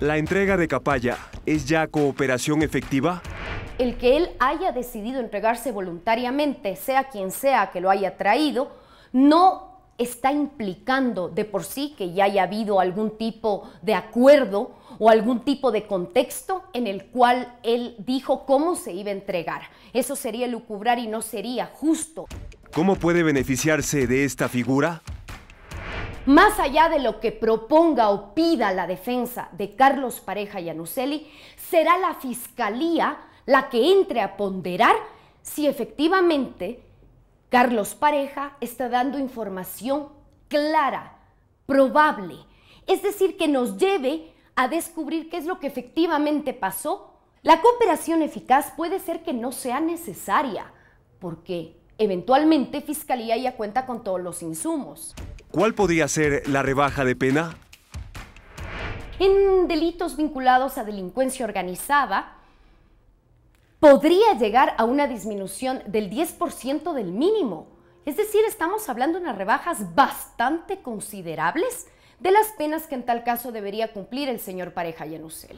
¿La entrega de Capaya es ya cooperación efectiva? El que él haya decidido entregarse voluntariamente, sea quien sea que lo haya traído, no está implicando de por sí que ya haya habido algún tipo de acuerdo o algún tipo de contexto en el cual él dijo cómo se iba a entregar. Eso sería lucubrar y no sería justo. ¿Cómo puede beneficiarse de esta figura? Más allá de lo que proponga o pida la defensa de Carlos Pareja y Anuselli, será la fiscalía la que entre a ponderar si efectivamente Carlos Pareja está dando información clara, probable, es decir, que nos lleve a descubrir qué es lo que efectivamente pasó. La cooperación eficaz puede ser que no sea necesaria, porque eventualmente Fiscalía ya cuenta con todos los insumos. ¿Cuál podría ser la rebaja de pena? En delitos vinculados a delincuencia organizada, podría llegar a una disminución del 10% del mínimo. Es decir, estamos hablando de unas rebajas bastante considerables de las penas que en tal caso debería cumplir el señor Pareja Yanusel.